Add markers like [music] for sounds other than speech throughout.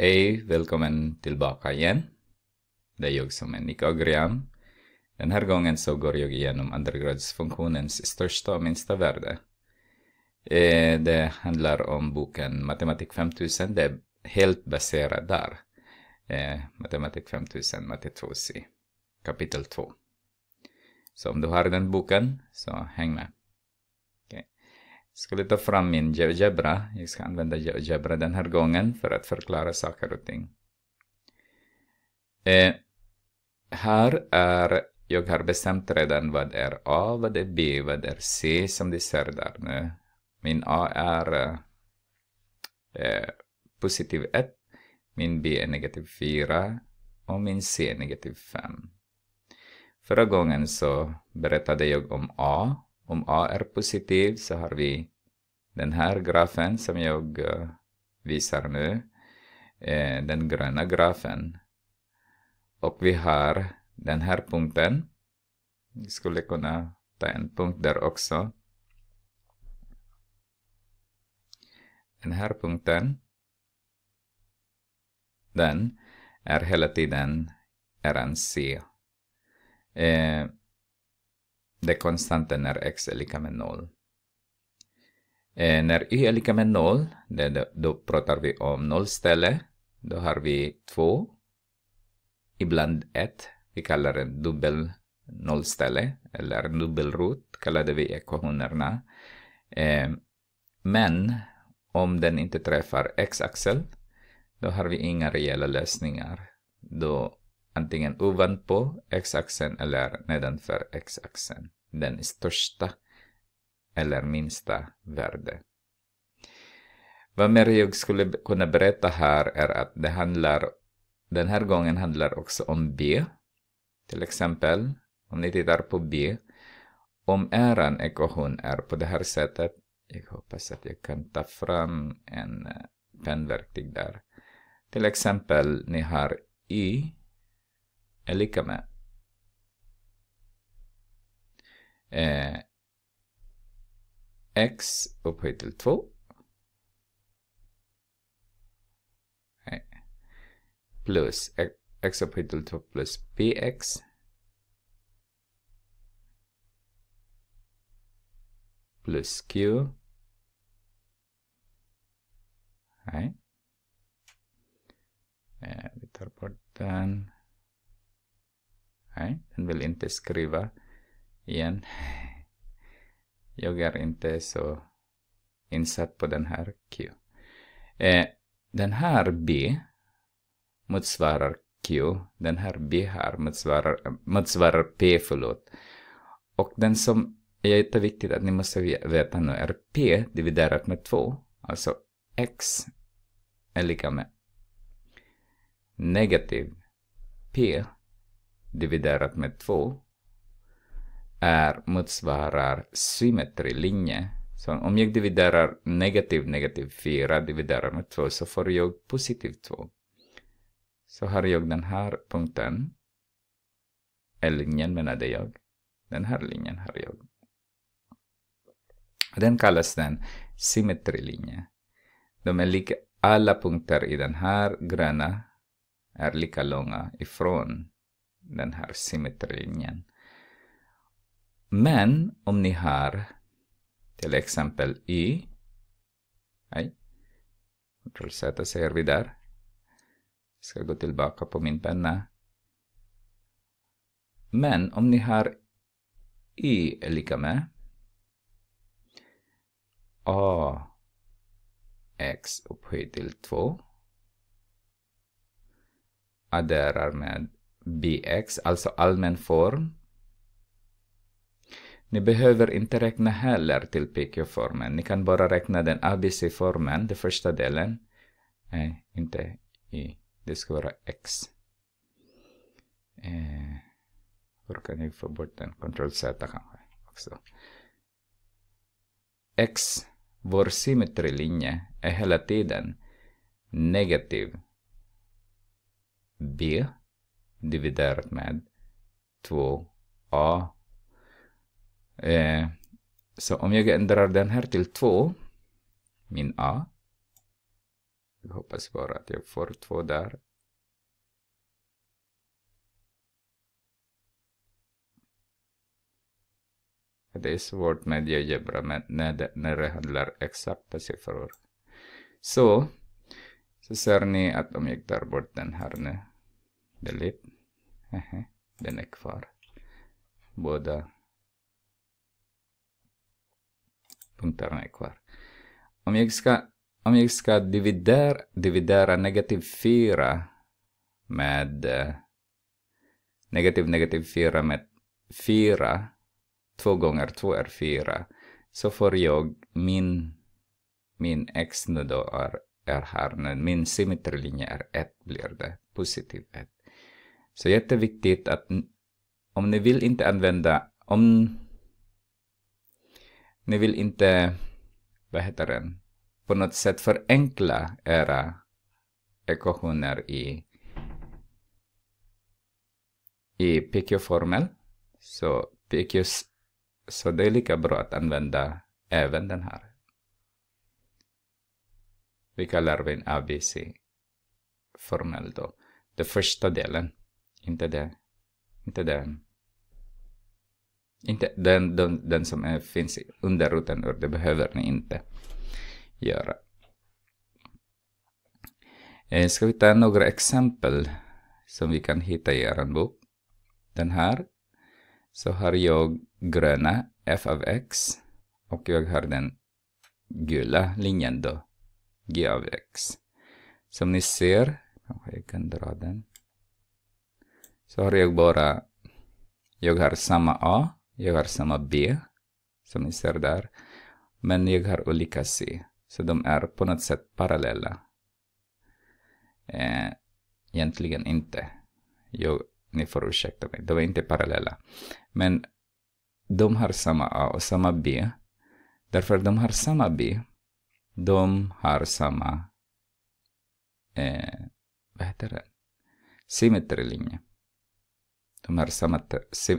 Hej, välkommen tillbaka igen. Det är jag som är Nick Agriam. Den här gången så går jag igenom undergradsfunktionens största och minsta värde. Eh, det handlar om boken Matematik 5000. Det är helt baserat där. Eh, Matematik 5000, Matematik 2C, kapitel 2. Så om du har den boken, så häng med skulle ta fram min GeoGebra. Jag ska använda GeoGebra den här gången för att förklara saker och ting. Eh, här är, jag har bestämt redan vad är A, vad är B, vad är C som de ser där nu. Min A är eh, positiv 1, min B är negativ 4 och min C är negativ 5. Förra gången så berättade jag om A. Om A är positiv så har vi den här grafen som jag eh, visar nu, eh, den gröna grafen. Och vi har den här punkten. Vi skulle kunna ta en punkt där också. Den här punkten. Den är hela tiden RNC. Eh, det konstanten är x är lika med noll. Eh, när y är lika med noll, då, då pratar vi om nollställe. Då har vi två, ibland ett. Vi kallar det dubbel nollställe, eller dubbelrot kallade vi ekvationerna. Eh, men om den inte träffar x-axeln, då har vi inga rejäla lösningar. Då antingen ovanpå x-axeln eller nedanför x-axeln. Den största eller minsta värde. Vad mer jag skulle kunna berätta här är att det handlar, den här gången handlar också om B. Till exempel, om ni tittar på B. Om äran ekvation är på det här sättet. Jag hoppas att jag kan ta fram en eh, pennverktyg där. Till exempel, ni har i är lika med eh, x upphöjt till 2. Plus x upphöjt till 2 plus bx. Plus q. Nej. Eh, vi tar bort den. den vill inte skriva igen. [laughs] jag är inte så insatt på den här Q. Eh, den här B motsvarar Q. Den här B här motsvarar, motsvarar P, förlåt. Och den som är jätteviktigt att ni måste veta nu är P dividerat med 2. Alltså X är lika med negativ P dividerat med 2 är motsvarar symmetrilinje. Så om jag dividerar negativ negativ 4 dividerar med 2 så får jag positiv 2. Så har jag den här punkten. Eller linjen menade jag. Den här linjen har jag. Den kallas den symmetrilinje. De är lika, alla punkter i den här gröna är lika långa ifrån den här symmetrilinjen. Men om ni har till exempel i, nej, Ctrl Z ser vi där. Jag ska gå tillbaka på min penna. Men om ni har i är lika med a x upphöjt till 2 adderar med bx, alltså allmän form ni behöver inte räkna heller till PQ-formen. Ni kan bara räkna den ABC-formen, den första delen. Nej, inte i. Det ska vara X. Eh, hur kan jag få bort den? Ctrl Z kanske också. X, vår symmetrilinje, är hela tiden negativ b dividerat med 2a Eh, så om jag ändrar den här till 2, min A. Jag hoppas bara att jag får 2 där. Det är svårt med algebra men när när det handlar exakta siffror. Så, så ser ni att om jag tar bort den här nu, delete, den är kvar. Båda punkterna är kvar. Om jag ska, om jag ska dividera, dividera negativ 4 med eh, negativ negativ 4 med 4, 2 gånger 2 är 4, så får jag min, min x nu då är, är här min symmetrilinje är 1 blir det, positiv 1. Så jätteviktigt att om ni vill inte använda, om ni vill inte, vad heter den, på något sätt förenkla era ekvationer i, i PQ-formel. Så, PQ, så det är lika bra att använda även den här. Vi kallar den ABC-formel då. Den första delen, inte, det, inte den inte den, den, den som är, finns under rutenur, det behöver ni inte göra. Eh, ska vi ta några exempel som vi kan hitta i er bok? Den här. Så har jag gröna f av x och jag har den gula linjen då, g av x. Som ni ser, jag kan dra den. Så har jag bara, jag har samma a jag har samma B som ni ser där. Men jag har olika C. Så de är på något sätt parallella. Eh, egentligen inte. Jag, ni får ursäkta mig, de är inte parallella. Men de har samma A och samma B. Därför de har samma B. De har samma... Eh, vad heter det? Symmetrilinje de här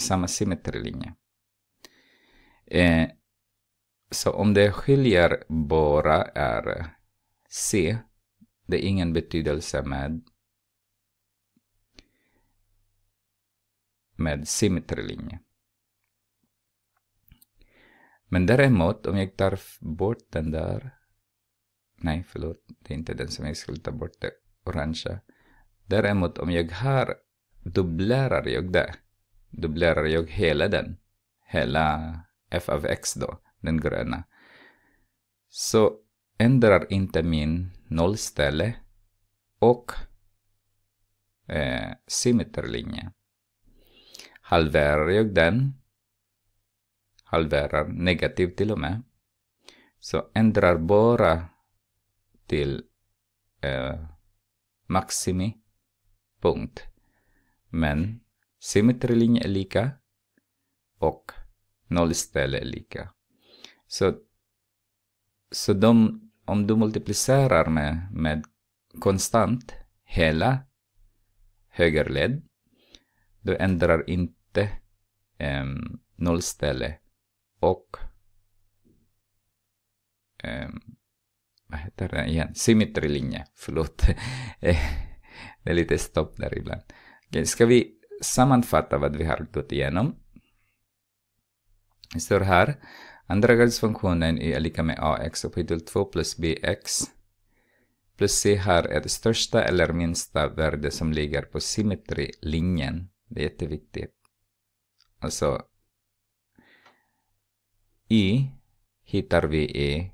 samma symmetrilinjer. Eh, så om det skiljer bara är C, det är ingen betydelse med, med symmetrilinje. Men däremot, om jag tar bort den där, nej förlåt, det är inte den som jag skulle ta bort, det orangea. Däremot om jag har dubblerar jag det. Dubblerar jag hela den. Hela f av x då, den gröna. Så ändrar inte min nollställe och eh, symmeterlinje. Halverar jag den, halverar negativ till och med, så ändrar bara till eh, maximipunkt men symmetrilinje är lika och nollställe är lika. Så, så de, om du multiplicerar med, med konstant hela högerled, du ändrar inte um, nollställe och um, vad heter den igen? Symmetrilinje, förlåt. [laughs] det är lite stopp där ibland. Okay, ska vi sammanfatta vad vi har gått igenom? Det står här, andra gradsfunktionen är lika med ax upphöjt 2 plus bx plus c här är det största eller minsta värde som ligger på symmetrilinjen. Det är jätteviktigt. Alltså, i hittar vi i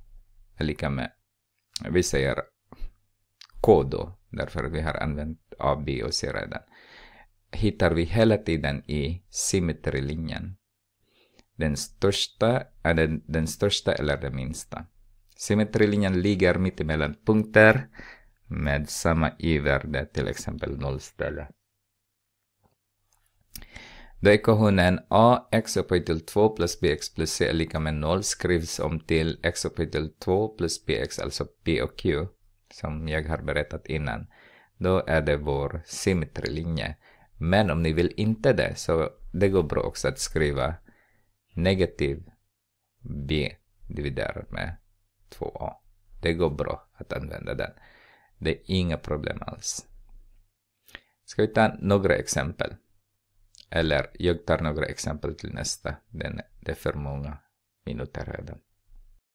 lika med, vi säger k då, därför vi har använt a, b och c redan hittar vi hela tiden i symmetrilinjen. Den största är den, den största eller den minsta. Symmetrilinjen ligger mittemellan punkter med samma y-värde, till exempel nollställe. Då ekvationen ax upphöjt till 2 plus bx plus c är lika med 0 skrivs om till x upphöjt till 2 plus bx, alltså p och q, som jag har berättat innan. Då är det vår symmetrilinje. Men om ni vill inte det så det går bra också att skriva negativ b dividerat med 2a. Det går bra att använda den. Det är inga problem alls. Ska vi ta några exempel? Eller jag tar några exempel till nästa. Det är för många minuter redan.